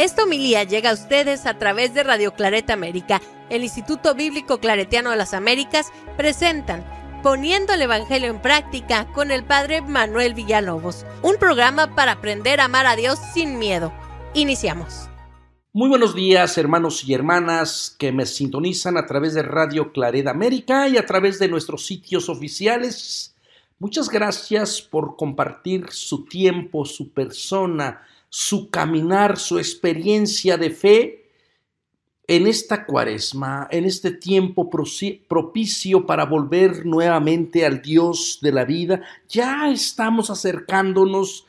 Esta homilía llega a ustedes a través de Radio Claret América. El Instituto Bíblico Claretiano de las Américas presentan Poniendo el Evangelio en Práctica con el Padre Manuel Villalobos, un programa para aprender a amar a Dios sin miedo. Iniciamos. Muy buenos días hermanos y hermanas que me sintonizan a través de Radio Claret América y a través de nuestros sitios oficiales. Muchas gracias por compartir su tiempo, su persona, su caminar, su experiencia de fe en esta cuaresma, en este tiempo propicio para volver nuevamente al Dios de la vida. Ya estamos acercándonos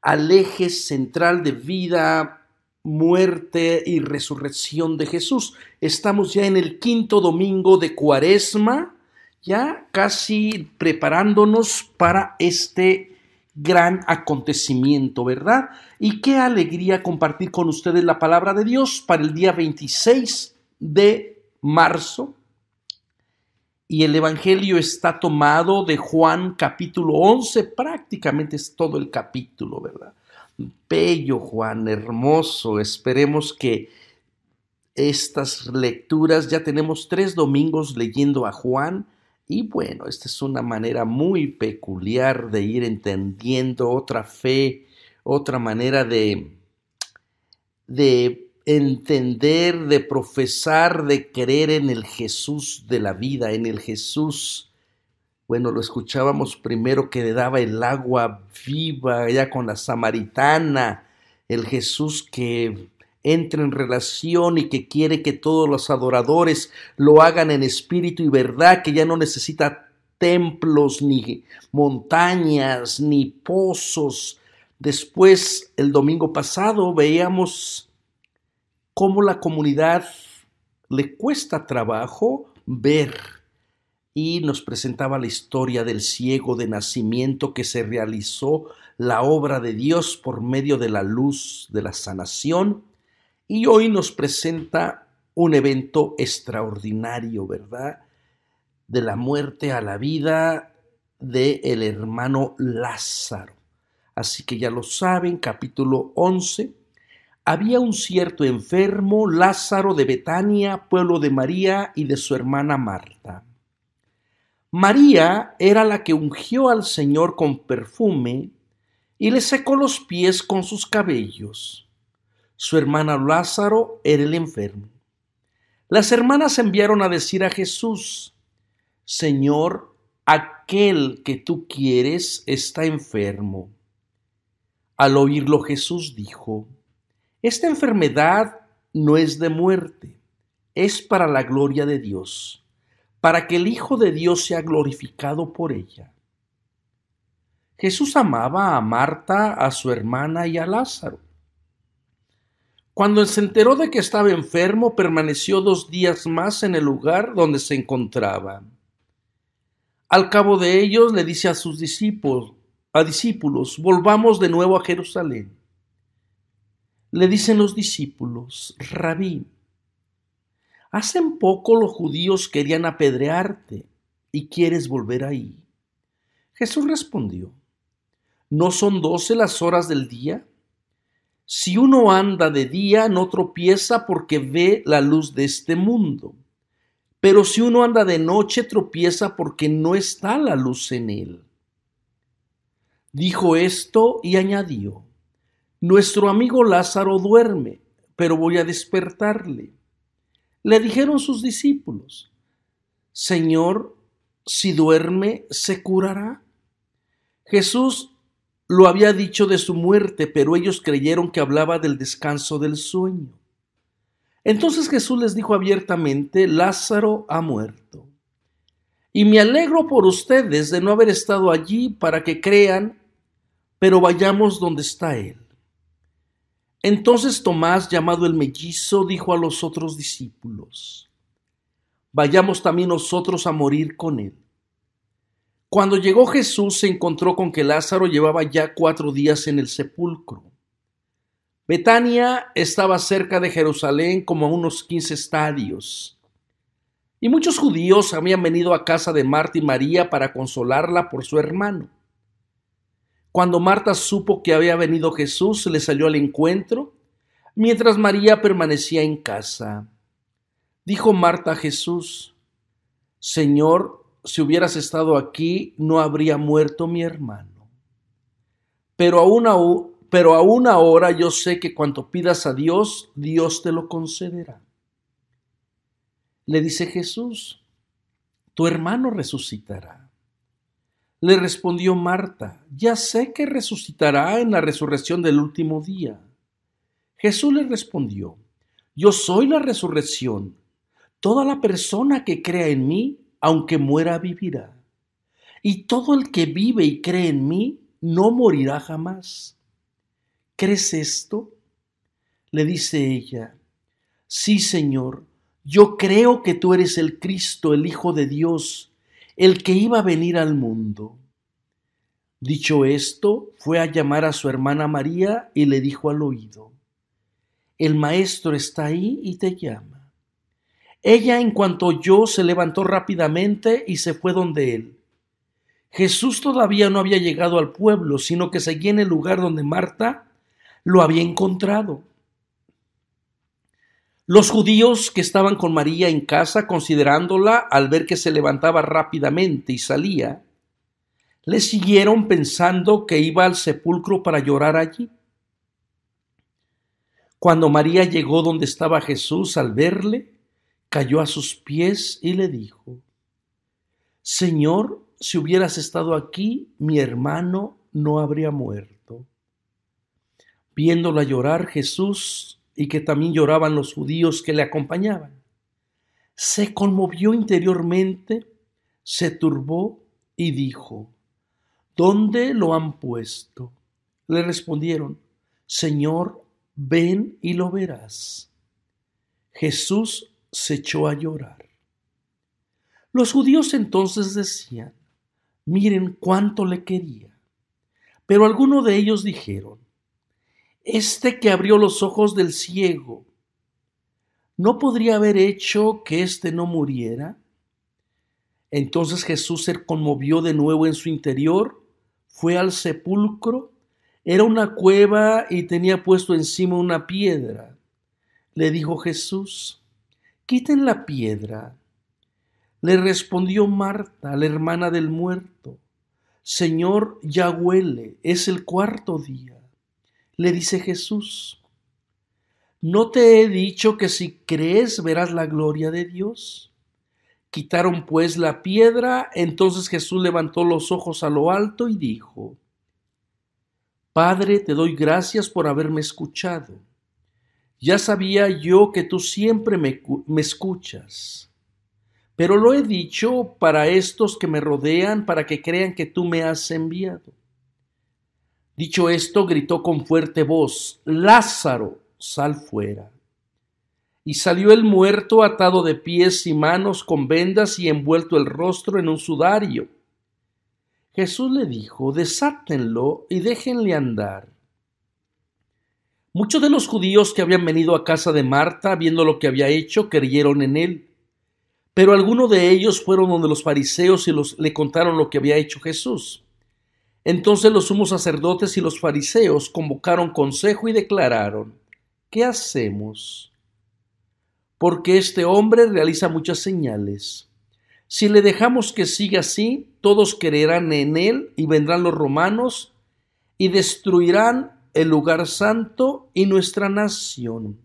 al eje central de vida, muerte y resurrección de Jesús. Estamos ya en el quinto domingo de cuaresma, ya casi preparándonos para este gran acontecimiento, ¿verdad? Y qué alegría compartir con ustedes la palabra de Dios para el día 26 de marzo. Y el Evangelio está tomado de Juan capítulo 11, prácticamente es todo el capítulo, ¿verdad? Bello Juan, hermoso, esperemos que estas lecturas, ya tenemos tres domingos leyendo a Juan, y bueno, esta es una manera muy peculiar de ir entendiendo otra fe, otra manera de, de entender, de profesar, de creer en el Jesús de la vida, en el Jesús. Bueno, lo escuchábamos primero que le daba el agua viva, ya con la samaritana, el Jesús que entra en relación y que quiere que todos los adoradores lo hagan en espíritu y verdad, que ya no necesita templos, ni montañas, ni pozos. Después, el domingo pasado, veíamos cómo la comunidad le cuesta trabajo ver y nos presentaba la historia del ciego de nacimiento que se realizó la obra de Dios por medio de la luz de la sanación y hoy nos presenta un evento extraordinario, ¿verdad? De la muerte a la vida de el hermano Lázaro. Así que ya lo saben, capítulo 11. Había un cierto enfermo, Lázaro de Betania, pueblo de María y de su hermana Marta. María era la que ungió al Señor con perfume y le secó los pies con sus cabellos. Su hermana Lázaro era el enfermo. Las hermanas enviaron a decir a Jesús, Señor, aquel que tú quieres está enfermo. Al oírlo Jesús dijo, Esta enfermedad no es de muerte, es para la gloria de Dios, para que el Hijo de Dios sea glorificado por ella. Jesús amaba a Marta, a su hermana y a Lázaro. Cuando se enteró de que estaba enfermo, permaneció dos días más en el lugar donde se encontraban. Al cabo de ellos le dice a sus discípulos, a discípulos, volvamos de nuevo a Jerusalén. Le dicen los discípulos, rabí, hace poco los judíos querían apedrearte y quieres volver ahí. Jesús respondió, ¿no son doce las horas del día? Si uno anda de día, no tropieza porque ve la luz de este mundo. Pero si uno anda de noche, tropieza porque no está la luz en él. Dijo esto y añadió, Nuestro amigo Lázaro duerme, pero voy a despertarle. Le dijeron sus discípulos, Señor, si duerme, se curará. Jesús lo había dicho de su muerte, pero ellos creyeron que hablaba del descanso del sueño. Entonces Jesús les dijo abiertamente, Lázaro ha muerto. Y me alegro por ustedes de no haber estado allí para que crean, pero vayamos donde está él. Entonces Tomás, llamado el mellizo, dijo a los otros discípulos, Vayamos también nosotros a morir con él. Cuando llegó Jesús se encontró con que Lázaro llevaba ya cuatro días en el sepulcro. Betania estaba cerca de Jerusalén como a unos 15 estadios. Y muchos judíos habían venido a casa de Marta y María para consolarla por su hermano. Cuando Marta supo que había venido Jesús, le salió al encuentro, mientras María permanecía en casa. Dijo Marta a Jesús, Señor, si hubieras estado aquí, no habría muerto mi hermano. Pero aún, pero ahora yo sé que cuanto pidas a Dios, Dios te lo concederá. Le dice Jesús, tu hermano resucitará. Le respondió Marta, ya sé que resucitará en la resurrección del último día. Jesús le respondió, yo soy la resurrección. Toda la persona que crea en mí, aunque muera, vivirá. Y todo el que vive y cree en mí, no morirá jamás. ¿Crees esto? Le dice ella, sí, Señor, yo creo que tú eres el Cristo, el Hijo de Dios, el que iba a venir al mundo. Dicho esto, fue a llamar a su hermana María y le dijo al oído, El maestro está ahí y te llama. Ella en cuanto oyó se levantó rápidamente y se fue donde él. Jesús todavía no había llegado al pueblo, sino que seguía en el lugar donde Marta lo había encontrado. Los judíos que estaban con María en casa, considerándola al ver que se levantaba rápidamente y salía, le siguieron pensando que iba al sepulcro para llorar allí. Cuando María llegó donde estaba Jesús al verle, cayó a sus pies y le dijo, Señor, si hubieras estado aquí, mi hermano no habría muerto. Viéndola llorar Jesús y que también lloraban los judíos que le acompañaban, se conmovió interiormente, se turbó y dijo, ¿Dónde lo han puesto? Le respondieron, Señor, ven y lo verás. Jesús se echó a llorar. Los judíos entonces decían, miren cuánto le quería. Pero algunos de ellos dijeron, este que abrió los ojos del ciego, ¿no podría haber hecho que éste no muriera? Entonces Jesús se conmovió de nuevo en su interior, fue al sepulcro, era una cueva y tenía puesto encima una piedra. Le dijo Jesús, quiten la piedra. Le respondió Marta, la hermana del muerto, Señor, ya huele, es el cuarto día. Le dice Jesús, ¿no te he dicho que si crees verás la gloria de Dios? Quitaron pues la piedra, entonces Jesús levantó los ojos a lo alto y dijo, Padre, te doy gracias por haberme escuchado ya sabía yo que tú siempre me, escuchas, pero lo he dicho para estos que me rodean, para que crean que tú me has enviado. Dicho esto, gritó con fuerte voz, Lázaro, sal fuera. Y salió el muerto atado de pies y manos con vendas y envuelto el rostro en un sudario. Jesús le dijo, desátenlo y déjenle andar. Muchos de los judíos que habían venido a casa de Marta, viendo lo que había hecho, creyeron en él. Pero algunos de ellos fueron donde los fariseos y le contaron lo que había hecho Jesús. Entonces los sumos sacerdotes y los fariseos convocaron consejo y declararon, ¿qué hacemos? Porque este hombre realiza muchas señales. Si le dejamos que siga así, todos creerán en él y vendrán los romanos y destruirán el lugar santo y nuestra nación.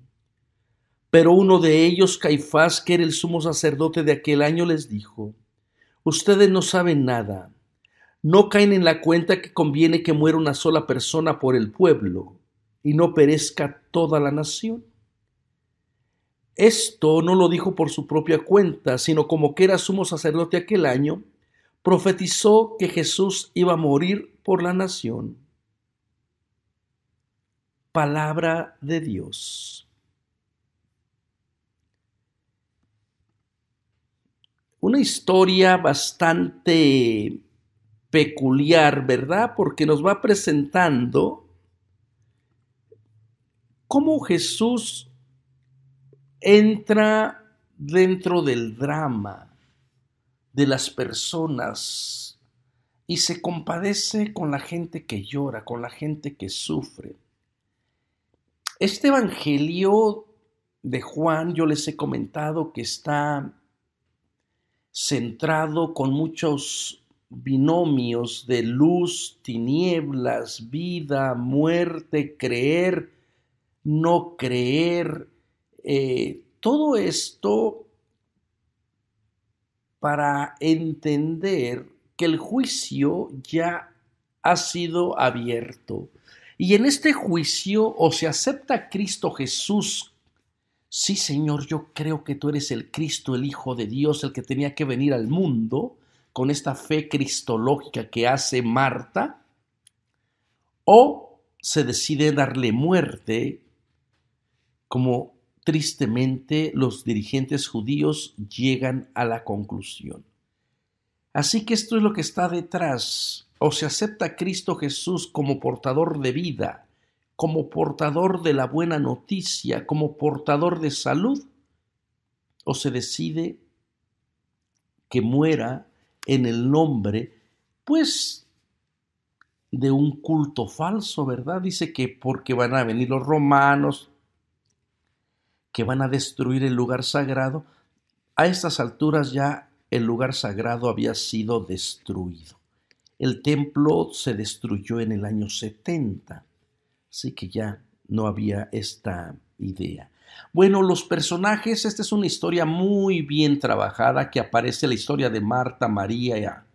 Pero uno de ellos, Caifás, que era el sumo sacerdote de aquel año, les dijo, Ustedes no saben nada, no caen en la cuenta que conviene que muera una sola persona por el pueblo y no perezca toda la nación. Esto no lo dijo por su propia cuenta, sino como que era sumo sacerdote aquel año, profetizó que Jesús iba a morir por la nación palabra de Dios. Una historia bastante peculiar, ¿verdad? Porque nos va presentando cómo Jesús entra dentro del drama de las personas y se compadece con la gente que llora, con la gente que sufre. Este Evangelio de Juan, yo les he comentado que está centrado con muchos binomios de luz, tinieblas, vida, muerte, creer, no creer. Eh, todo esto para entender que el juicio ya ha sido abierto. Y en este juicio o se acepta Cristo Jesús. Sí, Señor, yo creo que tú eres el Cristo, el Hijo de Dios, el que tenía que venir al mundo con esta fe cristológica que hace Marta. O se decide darle muerte, como tristemente los dirigentes judíos llegan a la conclusión. Así que esto es lo que está detrás o se acepta a Cristo Jesús como portador de vida, como portador de la buena noticia, como portador de salud, o se decide que muera en el nombre, pues, de un culto falso, ¿verdad? Dice que porque van a venir los romanos, que van a destruir el lugar sagrado, a estas alturas ya el lugar sagrado había sido destruido. El templo se destruyó en el año 70, así que ya no había esta idea. Bueno, los personajes, esta es una historia muy bien trabajada que aparece la historia de Marta, María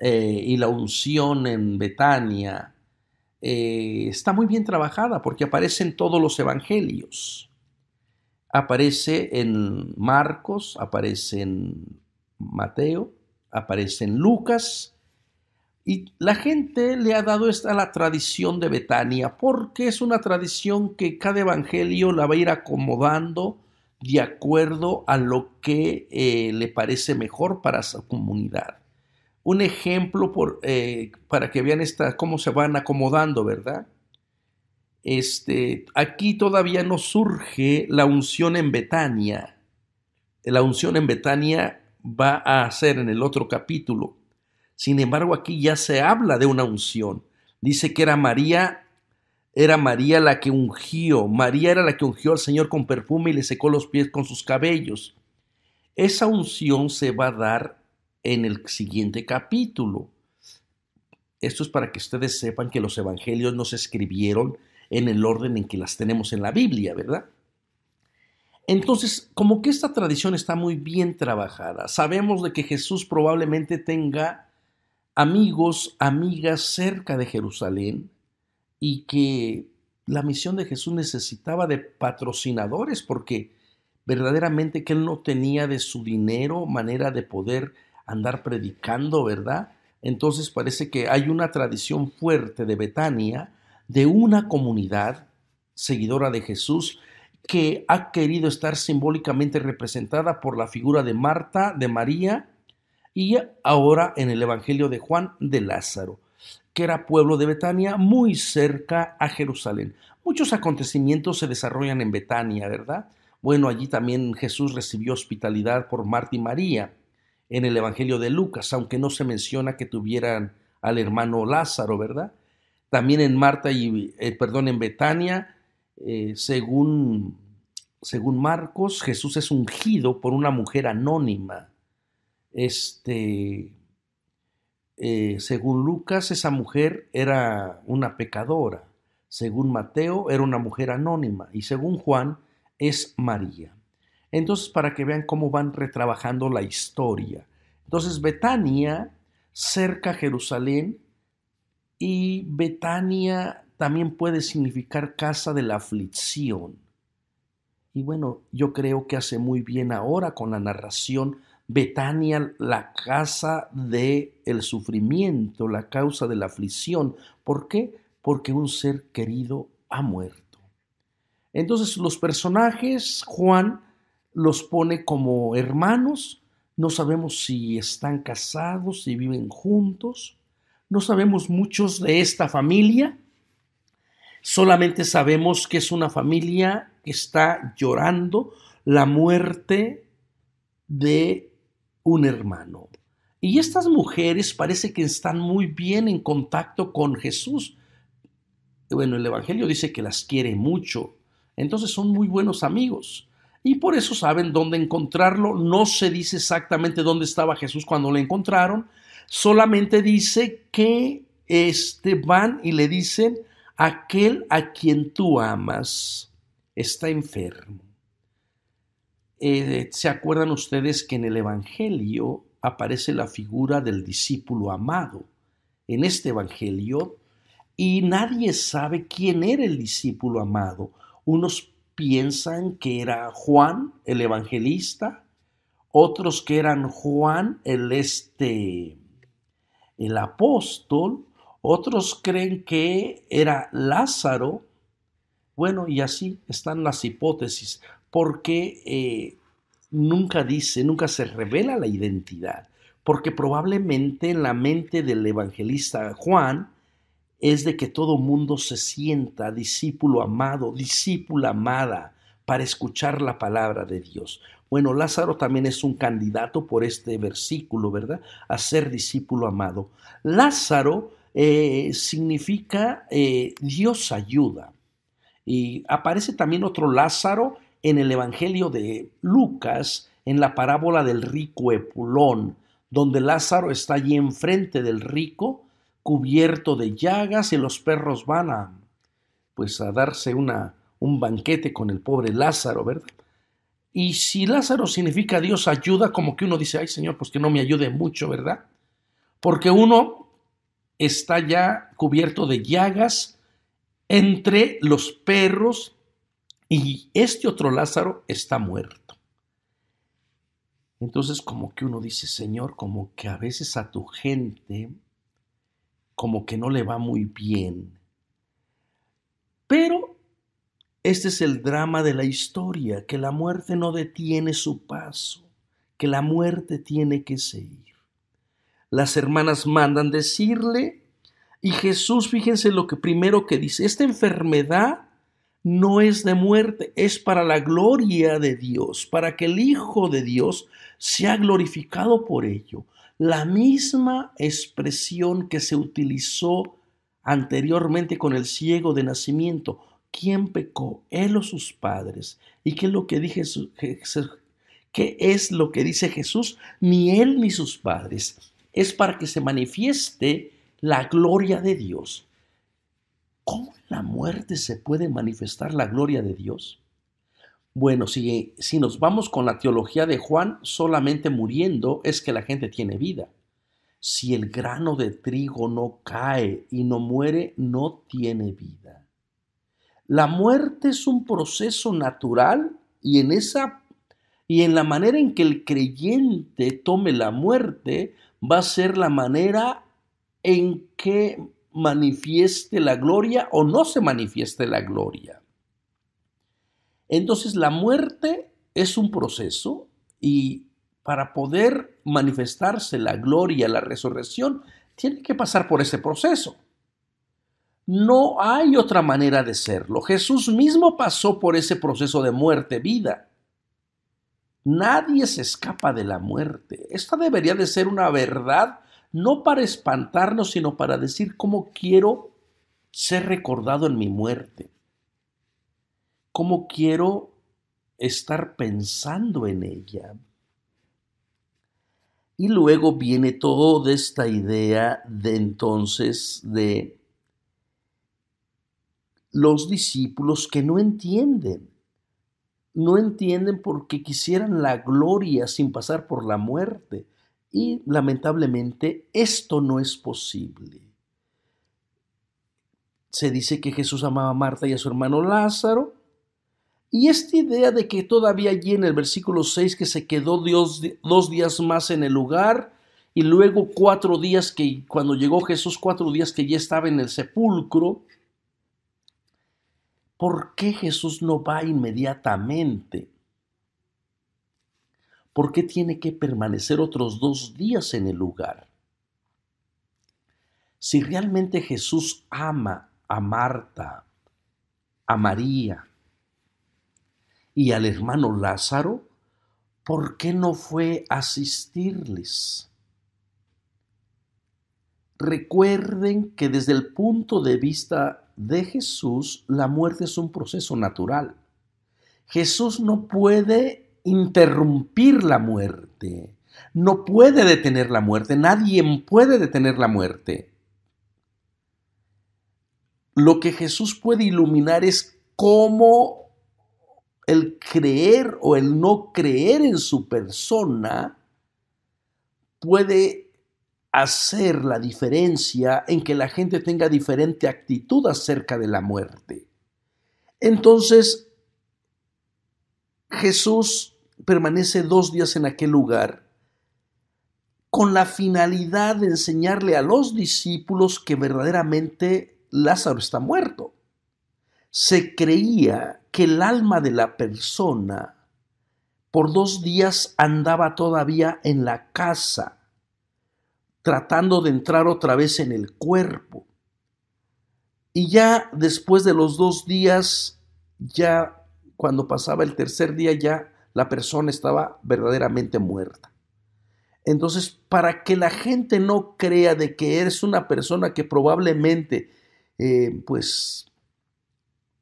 eh, y la unción en Betania. Eh, está muy bien trabajada porque aparece en todos los evangelios. Aparece en Marcos, aparece en Mateo, aparece en Lucas y la gente le ha dado esta la tradición de Betania, porque es una tradición que cada evangelio la va a ir acomodando de acuerdo a lo que eh, le parece mejor para su comunidad. Un ejemplo eh, para que vean cómo se van acomodando, ¿verdad? Este, aquí todavía no surge la unción en Betania. La unción en Betania va a ser en el otro capítulo sin embargo, aquí ya se habla de una unción. Dice que era María, era María la que ungió. María era la que ungió al Señor con perfume y le secó los pies con sus cabellos. Esa unción se va a dar en el siguiente capítulo. Esto es para que ustedes sepan que los evangelios no se escribieron en el orden en que las tenemos en la Biblia, ¿verdad? Entonces, como que esta tradición está muy bien trabajada. Sabemos de que Jesús probablemente tenga amigos, amigas cerca de Jerusalén y que la misión de Jesús necesitaba de patrocinadores porque verdaderamente que él no tenía de su dinero manera de poder andar predicando, ¿verdad? Entonces parece que hay una tradición fuerte de Betania, de una comunidad seguidora de Jesús, que ha querido estar simbólicamente representada por la figura de Marta, de María y ahora en el Evangelio de Juan de Lázaro, que era pueblo de Betania muy cerca a Jerusalén. Muchos acontecimientos se desarrollan en Betania, ¿verdad? Bueno, allí también Jesús recibió hospitalidad por Marta y María en el Evangelio de Lucas, aunque no se menciona que tuvieran al hermano Lázaro, ¿verdad? También en Marta y, eh, perdón, en Betania, eh, según, según Marcos, Jesús es ungido por una mujer anónima este, eh, según Lucas, esa mujer era una pecadora, según Mateo, era una mujer anónima, y según Juan, es María. Entonces, para que vean cómo van retrabajando la historia. Entonces, Betania, cerca Jerusalén, y Betania también puede significar casa de la aflicción. Y bueno, yo creo que hace muy bien ahora con la narración Betania, la casa del el sufrimiento, la causa de la aflicción. ¿Por qué? Porque un ser querido ha muerto. Entonces los personajes, Juan los pone como hermanos, no sabemos si están casados, si viven juntos, no sabemos muchos de esta familia, solamente sabemos que es una familia que está llorando la muerte de un hermano. Y estas mujeres parece que están muy bien en contacto con Jesús. Bueno, el Evangelio dice que las quiere mucho. Entonces son muy buenos amigos. Y por eso saben dónde encontrarlo. No se dice exactamente dónde estaba Jesús cuando le encontraron. Solamente dice que este, van y le dicen, aquel a quien tú amas está enfermo. Eh, se acuerdan ustedes que en el Evangelio aparece la figura del discípulo amado. En este Evangelio, y nadie sabe quién era el discípulo amado. Unos piensan que era Juan el evangelista, otros que eran Juan el este el apóstol, otros creen que era Lázaro. Bueno, y así están las hipótesis porque eh, nunca dice, nunca se revela la identidad, porque probablemente en la mente del evangelista Juan es de que todo mundo se sienta discípulo amado, discípula amada, para escuchar la palabra de Dios. Bueno, Lázaro también es un candidato por este versículo, ¿verdad? A ser discípulo amado. Lázaro eh, significa eh, Dios ayuda. Y aparece también otro Lázaro en el Evangelio de Lucas, en la parábola del rico Epulón, donde Lázaro está allí enfrente del rico, cubierto de llagas, y los perros van a, pues, a darse una, un banquete con el pobre Lázaro, ¿verdad? Y si Lázaro significa Dios ayuda, como que uno dice, ay Señor, pues que no me ayude mucho, ¿verdad? Porque uno está ya cubierto de llagas entre los perros y este otro Lázaro está muerto. Entonces como que uno dice, Señor, como que a veces a tu gente como que no le va muy bien. Pero este es el drama de la historia, que la muerte no detiene su paso, que la muerte tiene que seguir. Las hermanas mandan decirle, y Jesús, fíjense lo que primero que dice, esta enfermedad no es de muerte, es para la gloria de Dios, para que el Hijo de Dios sea glorificado por ello. La misma expresión que se utilizó anteriormente con el ciego de nacimiento. ¿Quién pecó? Él o sus padres. ¿Y qué es lo que ¿Qué es lo que dice Jesús? Ni él ni sus padres. Es para que se manifieste la gloria de Dios. ¿Cómo en la muerte se puede manifestar la gloria de Dios? Bueno, si, si nos vamos con la teología de Juan, solamente muriendo es que la gente tiene vida. Si el grano de trigo no cae y no muere, no tiene vida. La muerte es un proceso natural y en esa y en la manera en que el creyente tome la muerte va a ser la manera en que manifieste la gloria o no se manifieste la gloria. Entonces la muerte es un proceso y para poder manifestarse la gloria, la resurrección, tiene que pasar por ese proceso. No hay otra manera de serlo. Jesús mismo pasó por ese proceso de muerte-vida. Nadie se escapa de la muerte. Esta debería de ser una verdad no para espantarnos sino para decir cómo quiero ser recordado en mi muerte, cómo quiero estar pensando en ella. Y luego viene toda esta idea de entonces de los discípulos que no entienden, no entienden porque quisieran la gloria sin pasar por la muerte y lamentablemente esto no es posible. Se dice que Jesús amaba a Marta y a su hermano Lázaro. Y esta idea de que todavía allí en el versículo 6 que se quedó Dios dos días más en el lugar y luego cuatro días que cuando llegó Jesús cuatro días que ya estaba en el sepulcro, ¿por qué Jesús no va inmediatamente? ¿por qué tiene que permanecer otros dos días en el lugar? Si realmente Jesús ama a Marta, a María y al hermano Lázaro, ¿por qué no fue asistirles? Recuerden que desde el punto de vista de Jesús, la muerte es un proceso natural. Jesús no puede interrumpir la muerte. No puede detener la muerte. Nadie puede detener la muerte. Lo que Jesús puede iluminar es cómo el creer o el no creer en su persona puede hacer la diferencia en que la gente tenga diferente actitud acerca de la muerte. Entonces, Jesús permanece dos días en aquel lugar con la finalidad de enseñarle a los discípulos que verdaderamente Lázaro está muerto. Se creía que el alma de la persona por dos días andaba todavía en la casa, tratando de entrar otra vez en el cuerpo. Y ya después de los dos días, ya cuando pasaba el tercer día, ya la persona estaba verdaderamente muerta. Entonces, para que la gente no crea de que eres una persona que probablemente, eh, pues,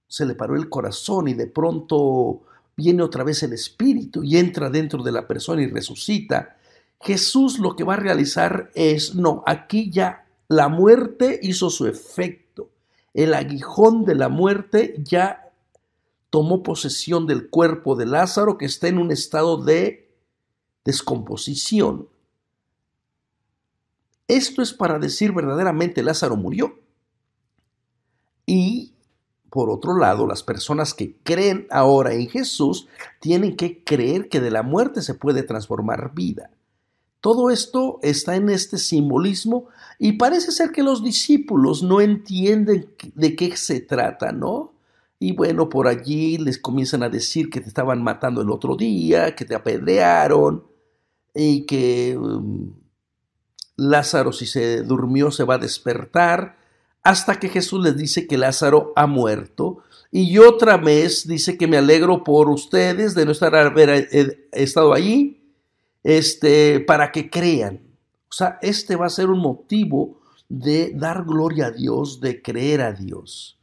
se le paró el corazón y de pronto viene otra vez el espíritu y entra dentro de la persona y resucita, Jesús lo que va a realizar es, no, aquí ya la muerte hizo su efecto. El aguijón de la muerte ya tomó posesión del cuerpo de Lázaro que está en un estado de descomposición. Esto es para decir verdaderamente Lázaro murió. Y por otro lado, las personas que creen ahora en Jesús tienen que creer que de la muerte se puede transformar vida. Todo esto está en este simbolismo y parece ser que los discípulos no entienden de qué se trata, ¿no? Y bueno, por allí les comienzan a decir que te estaban matando el otro día, que te apedrearon y que um, Lázaro si se durmió se va a despertar, hasta que Jesús les dice que Lázaro ha muerto. Y otra vez dice que me alegro por ustedes de no estar haber eh, eh, estado allí, este, para que crean. O sea, este va a ser un motivo de dar gloria a Dios, de creer a Dios.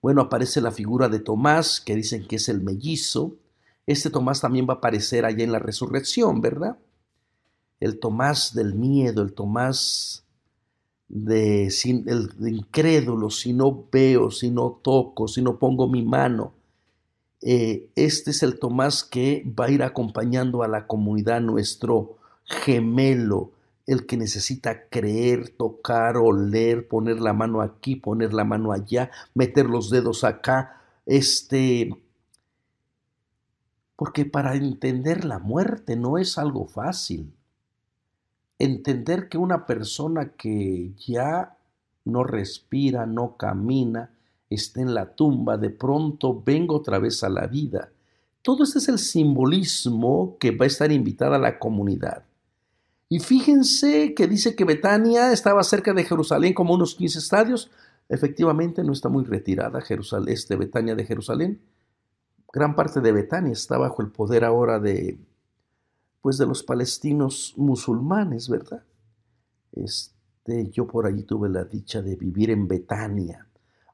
Bueno, aparece la figura de Tomás, que dicen que es el mellizo. Este Tomás también va a aparecer allá en la resurrección, ¿verdad? El Tomás del miedo, el Tomás de, sin, el, incrédulo, si no veo, si no toco, si no pongo mi mano. Eh, este es el Tomás que va a ir acompañando a la comunidad, nuestro gemelo, el que necesita creer, tocar, oler, poner la mano aquí, poner la mano allá, meter los dedos acá, este... Porque para entender la muerte no es algo fácil. Entender que una persona que ya no respira, no camina, esté en la tumba, de pronto vengo otra vez a la vida. Todo ese es el simbolismo que va a estar invitada a la comunidad. Y fíjense que dice que Betania estaba cerca de Jerusalén, como unos 15 estadios. Efectivamente, no está muy retirada Jerusalén, este Betania de Jerusalén. Gran parte de Betania está bajo el poder ahora de, pues, de los palestinos musulmanes, ¿verdad? Este, yo por allí tuve la dicha de vivir en Betania,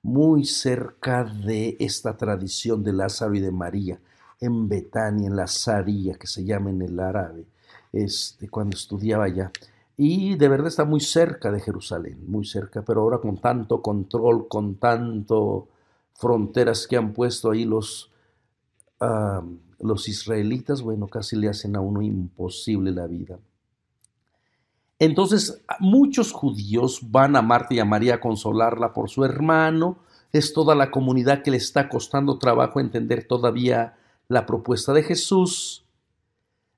muy cerca de esta tradición de Lázaro y de María, en Betania, en la Zaría, que se llama en el árabe este, cuando estudiaba allá. Y de verdad está muy cerca de Jerusalén, muy cerca, pero ahora con tanto control, con tanto fronteras que han puesto ahí los, los israelitas, bueno, casi le hacen a uno imposible la vida. Entonces muchos judíos van a Marta y a María a consolarla por su hermano. Es toda la comunidad que le está costando trabajo entender todavía la propuesta de Jesús.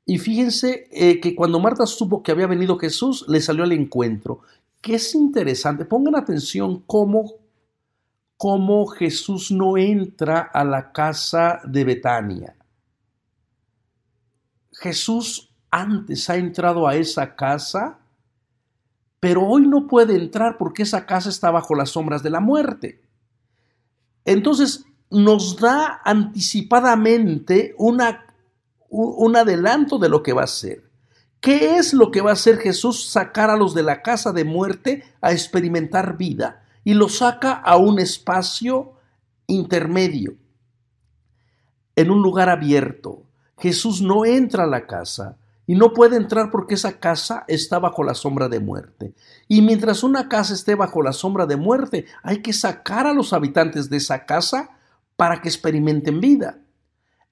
Y fíjense eh, que cuando Marta supo que había venido Jesús, le salió al encuentro. Qué es interesante, pongan atención cómo, cómo Jesús no entra a la casa de Betania. Jesús antes ha entrado a esa casa, pero hoy no puede entrar porque esa casa está bajo las sombras de la muerte. Entonces nos da anticipadamente una un adelanto de lo que va a ser. ¿Qué es lo que va a hacer Jesús sacar a los de la casa de muerte a experimentar vida? Y los saca a un espacio intermedio, en un lugar abierto. Jesús no entra a la casa y no puede entrar porque esa casa está bajo la sombra de muerte. Y mientras una casa esté bajo la sombra de muerte, hay que sacar a los habitantes de esa casa para que experimenten vida.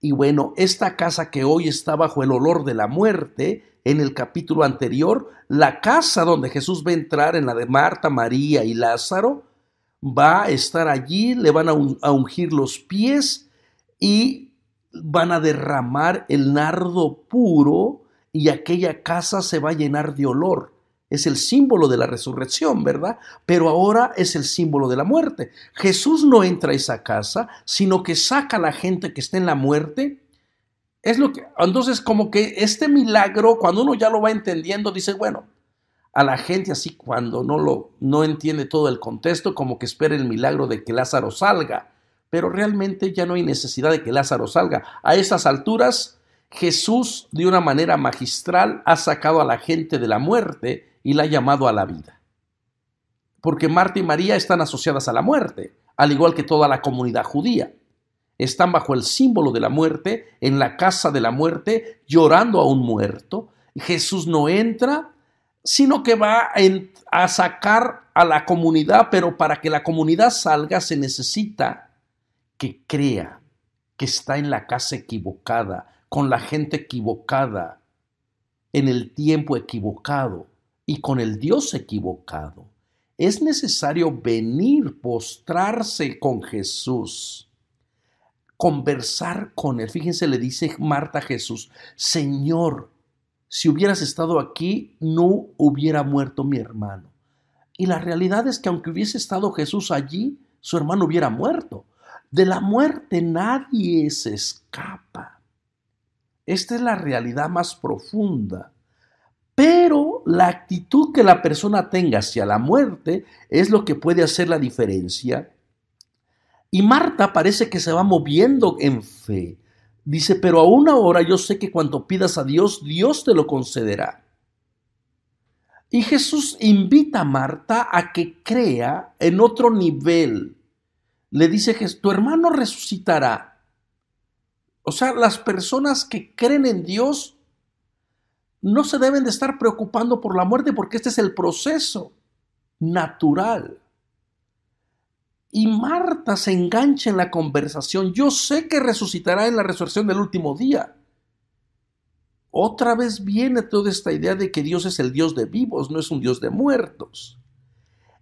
Y bueno, esta casa que hoy está bajo el olor de la muerte, en el capítulo anterior, la casa donde Jesús va a entrar, en la de Marta, María y Lázaro, va a estar allí, le van a, ungir los pies y van a derramar el nardo puro y aquella casa se va a llenar de olor es el símbolo de la resurrección, ¿verdad? Pero ahora es el símbolo de la muerte. Jesús no entra a esa casa, sino que saca a la gente que está en la muerte. Es lo que, entonces como que este milagro, cuando uno ya lo va entendiendo, dice, bueno, a la gente así cuando no lo no entiende todo el contexto, como que espera el milagro de que Lázaro salga, pero realmente ya no hay necesidad de que Lázaro salga. A esas alturas Jesús de una manera magistral ha sacado a la gente de la muerte y la ha llamado a la vida. Porque Marta y María están asociadas a la muerte, al igual que toda la comunidad judía. Están bajo el símbolo de la muerte, en la casa de la muerte, llorando a un muerto. Jesús no entra, sino que va a, sacar a la comunidad, pero para que la comunidad salga se necesita que crea que está en la casa equivocada, con la gente equivocada, en el tiempo equivocado y con el Dios equivocado. Es necesario venir, postrarse con Jesús, conversar con Él. Fíjense, le dice Marta a Jesús, Señor, si hubieras estado aquí, no hubiera muerto mi hermano. Y la realidad es que aunque hubiese estado Jesús allí, su hermano hubiera muerto. De la muerte nadie se escapa. Esta es la realidad más profunda pero la actitud que la persona tenga hacia la muerte es lo que puede hacer la diferencia. Y Marta parece que se va moviendo en fe. Dice, pero aún ahora yo sé que cuanto pidas a Dios, Dios te lo concederá. Y Jesús invita a Marta a que crea en otro nivel. Le dice tu hermano resucitará. O sea, las personas que creen en Dios no se deben de estar preocupando por la muerte porque este es el proceso natural. Y Marta se engancha en la conversación. Yo sé que resucitará en la resurrección del último día. Otra vez viene toda esta idea de que Dios es el Dios de vivos, no es un Dios de muertos.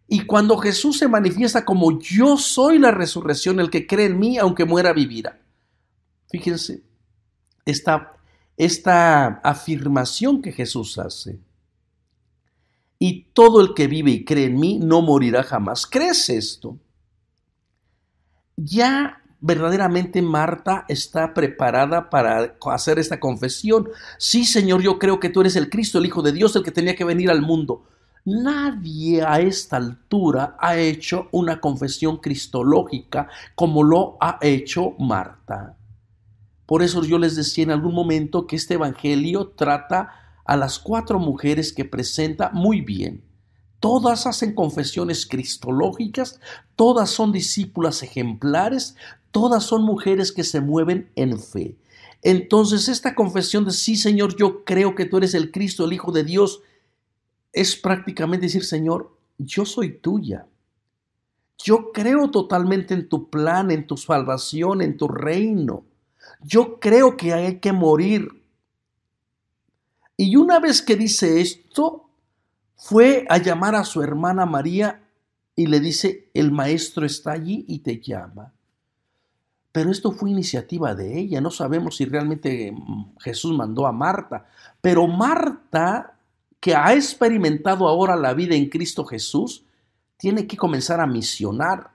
Y cuando Jesús se manifiesta como yo soy la resurrección, el que cree en mí, aunque muera, vivirá. Fíjense, está esta afirmación que Jesús hace. Y todo el que vive y cree en mí no morirá jamás. ¿Crees esto? Ya verdaderamente Marta está preparada para hacer esta confesión. Sí, Señor, yo creo que tú eres el Cristo, el Hijo de Dios, el que tenía que venir al mundo. Nadie a esta altura ha hecho una confesión cristológica como lo ha hecho Marta. Por eso yo les decía en algún momento que este Evangelio trata a las cuatro mujeres que presenta muy bien. Todas hacen confesiones cristológicas, todas son discípulas ejemplares, todas son mujeres que se mueven en fe. Entonces esta confesión de sí, Señor, yo creo que tú eres el Cristo, el Hijo de Dios, es prácticamente decir, Señor, yo soy tuya. Yo creo totalmente en tu plan, en tu salvación, en tu reino. Yo creo que hay que morir. Y una vez que dice esto, fue a llamar a su hermana María y le dice, el maestro está allí y te llama. Pero esto fue iniciativa de ella, no sabemos si realmente mm, Jesús mandó a Marta, pero Marta, que ha experimentado ahora la vida en Cristo Jesús, tiene que comenzar a misionar,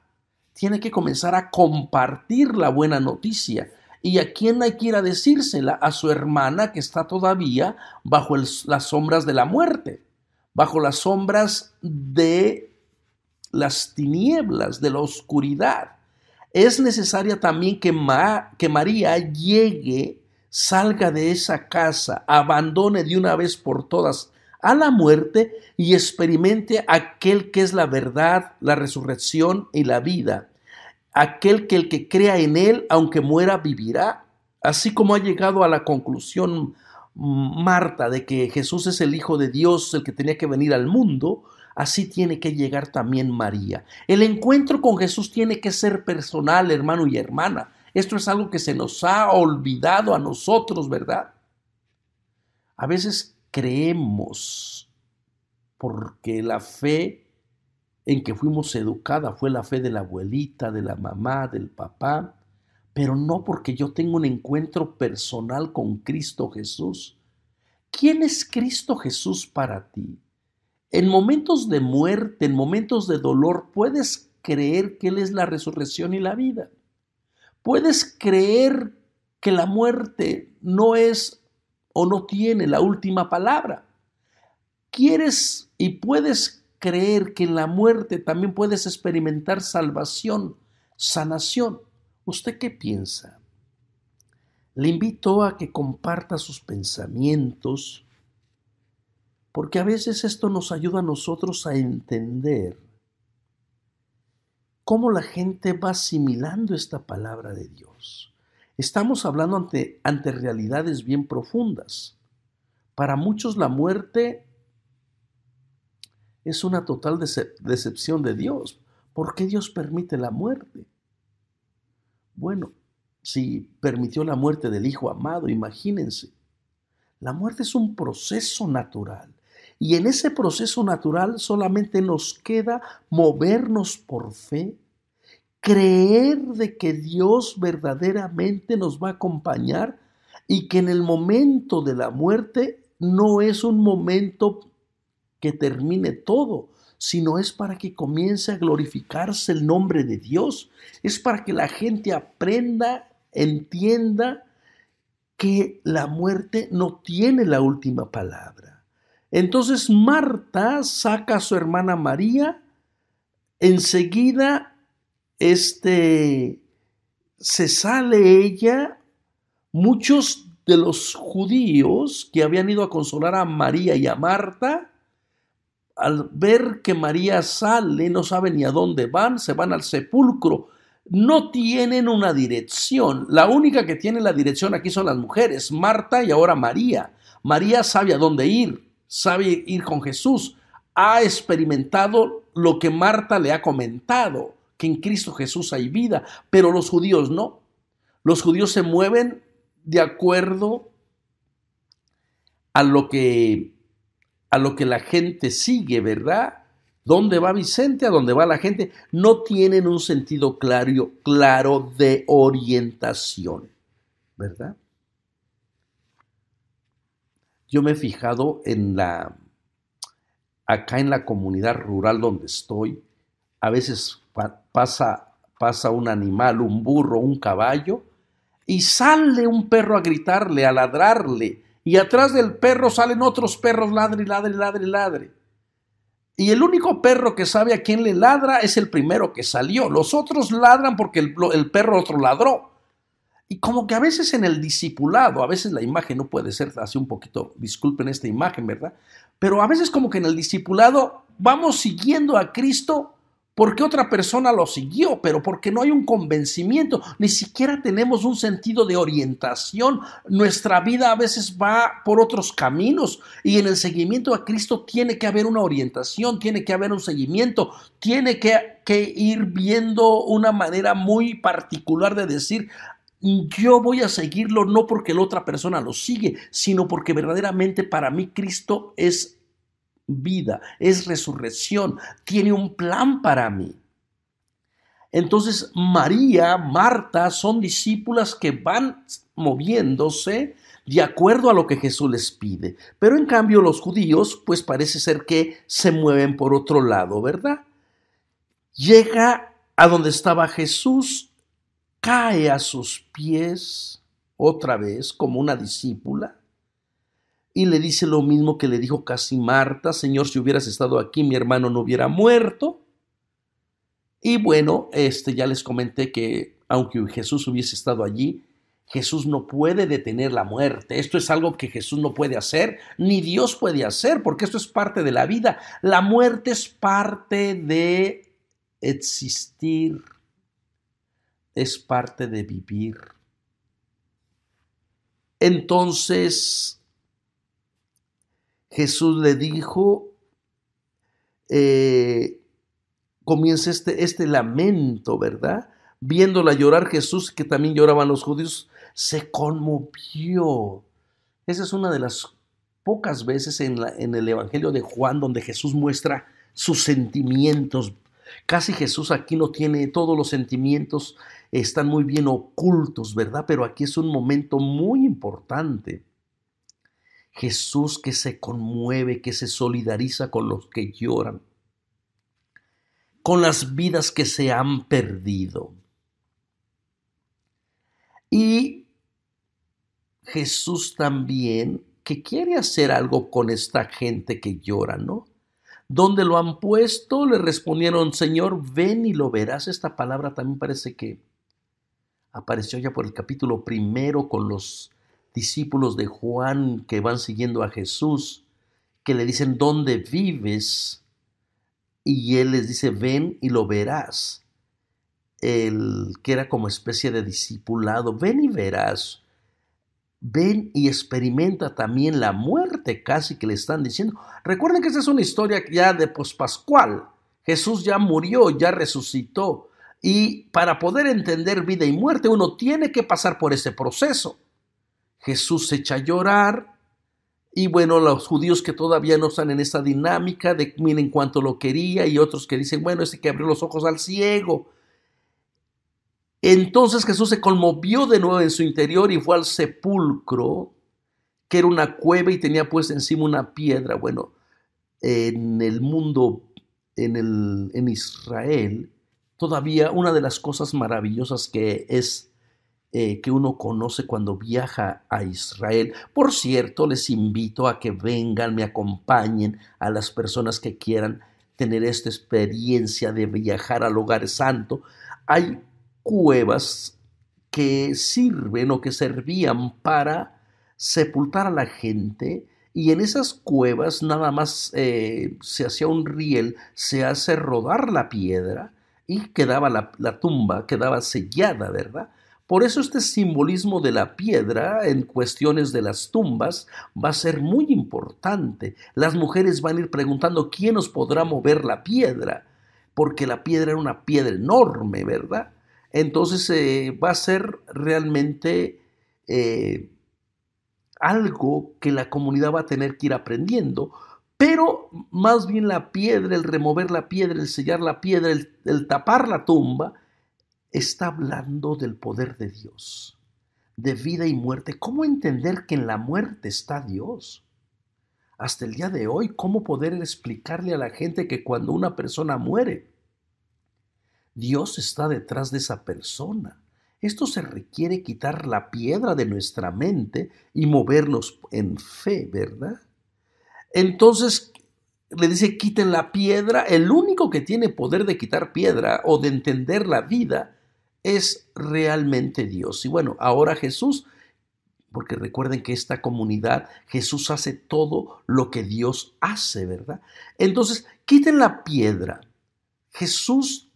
tiene que comenzar a compartir la buena noticia, ¿Y a quién hay que ir a decírsela? A su hermana que está todavía bajo las sombras de la muerte, bajo las sombras de las tinieblas, de la oscuridad. Es necesaria también que María llegue, salga de esa casa, abandone de una vez por todas a la muerte y experimente aquel que es la verdad, la resurrección y la vida aquel que el que crea en él, aunque muera, vivirá. Así como ha llegado a la conclusión mm, Marta de que Jesús es el Hijo de Dios, el que tenía que venir al mundo, así tiene que llegar también María. El encuentro con Jesús tiene que ser personal, hermano y hermana. Esto es algo que se nos ha olvidado a nosotros, ¿verdad? A veces creemos porque la fe en que fuimos educada fue la fe de la abuelita, de la mamá, del papá, pero no porque yo tengo un encuentro personal con Cristo Jesús. ¿Quién es Cristo Jesús para ti? En momentos de muerte, en momentos de dolor, puedes creer que Él es la resurrección y la vida. Puedes creer que la muerte no es o no tiene la última palabra. Quieres y puedes creer que en la muerte también puedes experimentar salvación, sanación. ¿Usted qué piensa? Le invito a que comparta sus pensamientos, porque a veces esto nos ayuda a nosotros a entender cómo la gente va asimilando esta palabra de Dios. Estamos hablando ante, ante realidades bien profundas. Para muchos la muerte es una total decepción de Dios. ¿Por qué Dios permite la muerte? Bueno, si permitió la muerte del Hijo amado, imagínense. La muerte es un proceso natural. Y en ese proceso natural solamente nos queda movernos por fe, creer de que Dios verdaderamente nos va a acompañar y que en el momento de la muerte no es un momento que termine todo, sino es para que comience a glorificarse el nombre de Dios. Es para que la gente aprenda, entienda que la muerte no tiene la última palabra. Entonces Marta saca a su hermana María, enseguida este, se sale ella, muchos de los judíos que habían ido a consolar a María y a Marta, al ver que María sale, no sabe ni a dónde van, se van al sepulcro. No tienen una dirección. La única que tiene la dirección aquí son las mujeres, Marta y ahora María. María sabe a dónde ir, sabe ir con Jesús. Ha experimentado lo que Marta le ha comentado, que en Cristo Jesús hay vida, pero los judíos no. Los judíos se mueven de acuerdo a lo que a lo que la gente sigue, ¿verdad? ¿Dónde va Vicente? ¿A dónde va la gente? No tienen un sentido claro, claro de orientación, ¿verdad? Yo me he fijado en la, acá en la comunidad rural donde estoy, a veces pasa, pasa un animal, un burro, un caballo, y sale un perro a gritarle, a ladrarle, y atrás del perro salen otros perros ladre, ladre, ladre, ladre. Y el único perro que sabe a quién le ladra es el primero que salió. Los otros ladran porque el, perro otro ladró. Y como que a veces en el discipulado, a veces la imagen no puede ser así un poquito, disculpen esta imagen, ¿verdad? Pero a veces como que en el discipulado vamos siguiendo a Cristo porque otra persona lo siguió, pero porque no hay un convencimiento, ni siquiera tenemos un sentido de orientación. Nuestra vida a veces va por otros caminos y en el seguimiento a Cristo tiene que haber una orientación, tiene que haber un seguimiento, tiene que, que ir viendo una manera muy particular de decir, yo voy a seguirlo no porque la otra persona lo sigue, sino porque verdaderamente para mí Cristo es vida, es resurrección, tiene un plan para mí. Entonces María, Marta son discípulas que van moviéndose de acuerdo a lo que Jesús les pide. Pero en cambio los judíos, pues parece ser que se mueven por otro lado, ¿verdad? Llega a donde estaba Jesús, cae a sus pies otra vez como una discípula y le dice lo mismo que le dijo casi Marta, Señor, si hubieras estado aquí, mi hermano no hubiera muerto. Y bueno, este ya les comenté que aunque Jesús hubiese estado allí, Jesús no puede detener la muerte. Esto es algo que Jesús no puede hacer, ni Dios puede hacer, porque esto es parte de la vida. La muerte es parte de existir, es parte de vivir. Entonces, Jesús le dijo, eh, comienza este, este lamento, ¿verdad? Viéndola llorar Jesús, que también lloraban los judíos, se conmovió. Esa es una de las pocas veces en, la, en el Evangelio de Juan donde Jesús muestra sus sentimientos. Casi Jesús aquí no tiene todos los sentimientos, están muy bien ocultos, ¿verdad? Pero aquí es un momento muy importante. Jesús que se conmueve, que se solidariza con los que lloran, con las vidas que se han perdido. Y Jesús también que quiere hacer algo con esta gente que llora, ¿no? Donde lo han puesto? Le respondieron, Señor, ven y lo verás. Esta palabra también parece que apareció ya por el capítulo primero con los discípulos de Juan que van siguiendo a Jesús, que le dicen, ¿dónde vives? Y él les dice, ven y lo verás. El que era como especie de discipulado, ven y verás. Ven y experimenta también la muerte casi que le están diciendo. Recuerden que esta es una historia ya de pospascual. Jesús ya murió, ya resucitó. Y para poder entender vida y muerte, uno tiene que pasar por ese proceso. Jesús se echa a llorar y bueno, los judíos que todavía no están en esa dinámica de miren cuánto lo quería y otros que dicen, bueno, este que abrió los ojos al ciego. Entonces Jesús se conmovió de nuevo en su interior y fue al sepulcro, que era una cueva y tenía puesta encima una piedra. Bueno, en el mundo, en, el, en Israel, todavía una de las cosas maravillosas que es eh, que uno conoce cuando viaja a Israel. Por cierto, les invito a que vengan, me acompañen a las personas que quieran tener esta experiencia de viajar al hogar santo. Hay cuevas que sirven o que servían para sepultar a la gente y en esas cuevas nada más eh, se hacía un riel, se hace rodar la piedra y quedaba la tumba, quedaba sellada, ¿verdad? Por eso este simbolismo de la piedra en cuestiones de las tumbas va a ser muy importante. Las mujeres van a ir preguntando quién nos podrá mover la piedra, porque la piedra era una piedra enorme, ¿verdad? Entonces eh, va a ser realmente eh, algo que la comunidad va a tener que ir aprendiendo, pero más bien la piedra, el remover la piedra, el sellar la piedra, el tapar la tumba, está hablando del poder de Dios, de vida y muerte. ¿Cómo entender que en la muerte está Dios? Hasta el día de hoy, ¿cómo poder explicarle a la gente que cuando una persona muere, Dios está detrás de esa persona? Esto se requiere quitar la piedra de nuestra mente y movernos en fe, ¿verdad? Entonces le dice, quiten la piedra. El único que tiene poder de quitar piedra o de entender la vida es realmente Dios. Y bueno, ahora Jesús, porque recuerden que esta comunidad, Jesús hace todo lo que Dios hace, ¿verdad? Entonces, quiten la piedra. Jesús,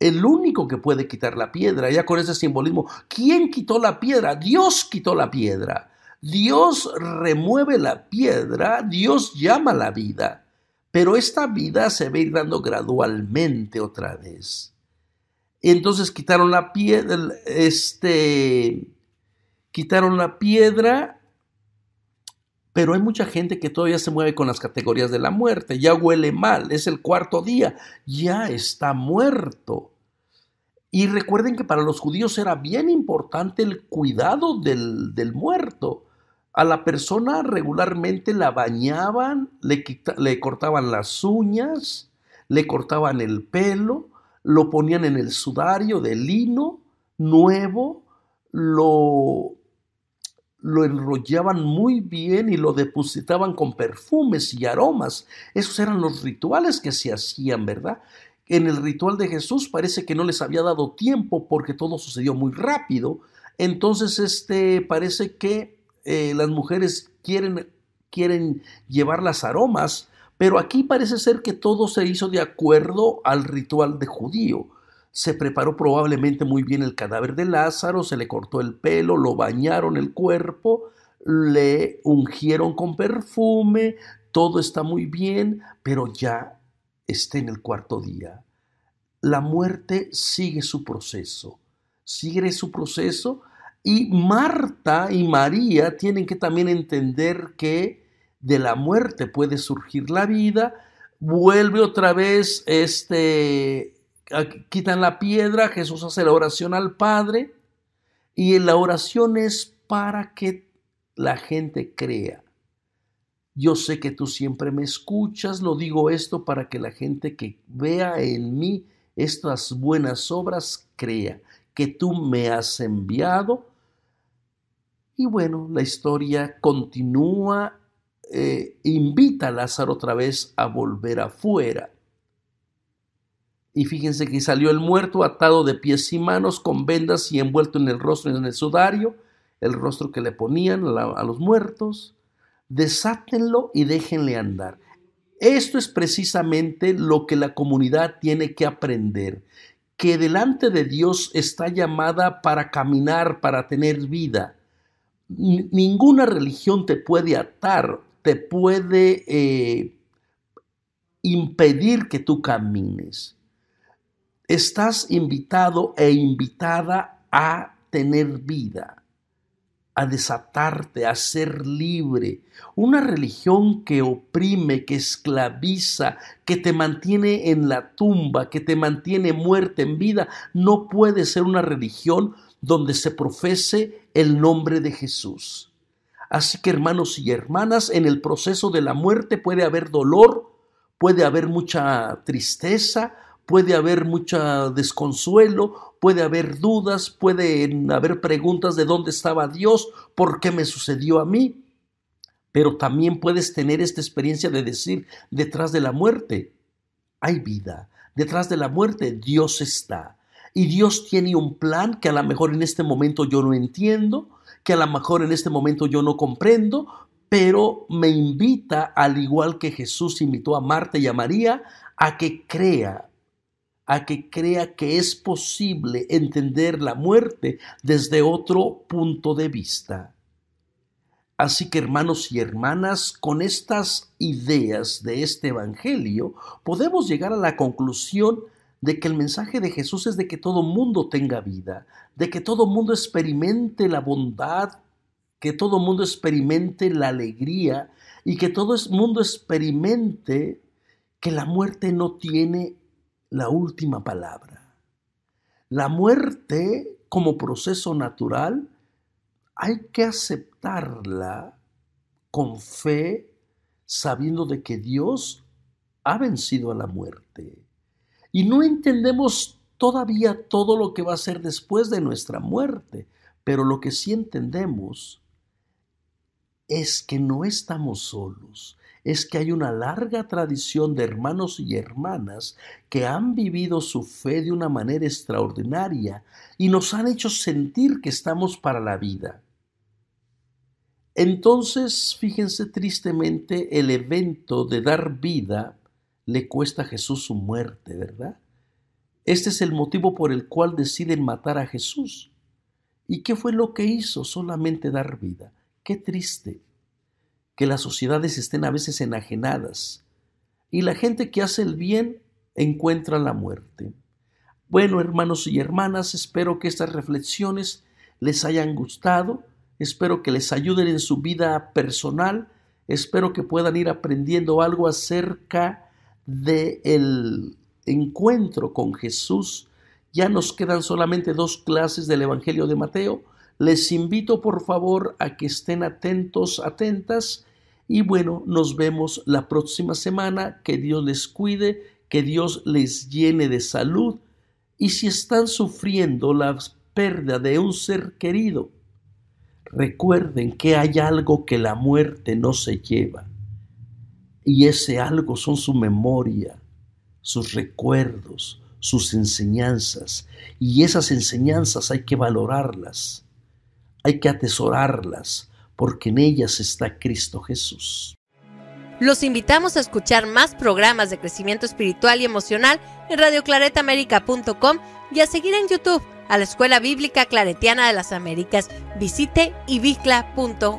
el único que puede quitar la piedra, ya con ese simbolismo, ¿quién quitó la piedra? Dios quitó la piedra. Dios remueve la piedra, Dios llama la vida, pero esta vida se va ir dando gradualmente otra vez. Entonces quitaron la piedra, este, quitaron la piedra, pero hay mucha gente que todavía se mueve con las categorías de la muerte, ya huele mal, es el cuarto día, ya está muerto. Y recuerden que para los judíos era bien importante el cuidado del, muerto. A la persona regularmente la bañaban, le cortaban las uñas, le cortaban el pelo, lo ponían en el sudario de lino nuevo, lo, lo enrollaban muy bien y lo depositaban con perfumes y aromas. Esos eran los rituales que se hacían, ¿verdad? En el ritual de Jesús parece que no les había dado tiempo porque todo sucedió muy rápido. Entonces, este parece que eh, las mujeres quieren, quieren llevar las aromas pero aquí parece ser que todo se hizo de acuerdo al ritual de judío. Se preparó probablemente muy bien el cadáver de Lázaro, se le cortó el pelo, lo bañaron el cuerpo, le ungieron con perfume, todo está muy bien, pero ya está en el cuarto día. La muerte sigue su proceso, sigue su proceso y Marta y María tienen que también entender que de la muerte puede surgir la vida, vuelve otra vez, este, quitan la piedra, Jesús hace la oración al Padre y la oración es para que la gente crea. Yo sé que tú siempre me escuchas, lo digo esto para que la gente que vea en mí estas buenas obras crea que tú me has enviado. Y bueno, la historia continúa eh, invita a Lázaro otra vez a volver afuera. Y fíjense que salió el muerto atado de pies y manos, con vendas y envuelto en el rostro en el sudario, el rostro que le ponían a los muertos. Desátenlo y déjenle andar. Esto es precisamente lo que la comunidad tiene que aprender, que delante de Dios está llamada para caminar, para tener vida. Ninguna religión te puede atar te puede eh, impedir que tú camines. Estás invitado e invitada a tener vida, a desatarte, a ser libre. Una religión que oprime, que esclaviza, que te mantiene en la tumba, que te mantiene muerta en vida, no puede ser una religión donde se profese el nombre de Jesús. Así que hermanos y hermanas, en el proceso de la muerte puede haber dolor, puede haber mucha tristeza, puede haber mucho desconsuelo, puede haber dudas, puede haber preguntas de dónde estaba Dios, por qué me sucedió a mí. Pero también puedes tener esta experiencia de decir, detrás de la muerte hay vida, detrás de la muerte Dios está. Y Dios tiene un plan que a lo mejor en este momento yo no entiendo, que a lo mejor en este momento yo no comprendo, pero me invita, al igual que Jesús invitó a Marta y a María, a que crea, a que crea que es posible entender la muerte desde otro punto de vista. Así que hermanos y hermanas, con estas ideas de este Evangelio podemos llegar a la conclusión de que el mensaje de Jesús es de que todo mundo tenga vida, de que todo mundo experimente la bondad, que todo mundo experimente la alegría y que todo mundo experimente que la muerte no tiene la última palabra. La muerte como proceso natural hay que aceptarla con fe, sabiendo de que Dios ha vencido a la muerte y no entendemos todavía todo lo que va a ser después de nuestra muerte, pero lo que sí entendemos es que no estamos solos, es que hay una larga tradición de hermanos y hermanas que han vivido su fe de una manera extraordinaria y nos han hecho sentir que estamos para la vida. Entonces, fíjense tristemente, el evento de dar vida le cuesta a Jesús su muerte, ¿verdad? Este es el motivo por el cual deciden matar a Jesús. ¿Y qué fue lo que hizo? Solamente dar vida. Qué triste que las sociedades estén a veces enajenadas y la gente que hace el bien encuentra la muerte. Bueno, hermanos y hermanas, espero que estas reflexiones les hayan gustado, espero que les ayuden en su vida personal, espero que puedan ir aprendiendo algo acerca del el encuentro con Jesús, ya nos quedan solamente dos clases del Evangelio de Mateo. Les invito por favor a que estén atentos, atentas. Y bueno, nos vemos la próxima semana. Que Dios les cuide, que Dios les llene de salud. Y si están sufriendo la pérdida de un ser querido, recuerden que hay algo que la muerte no se lleva y ese algo son su memoria, sus recuerdos, sus enseñanzas. Y esas enseñanzas hay que valorarlas, hay que atesorarlas, porque en ellas está Cristo Jesús. Los invitamos a escuchar más programas de crecimiento espiritual y emocional en radioclaretamerica.com y a seguir en YouTube a la Escuela Bíblica Claretiana de las Américas. Visite ibicla.org.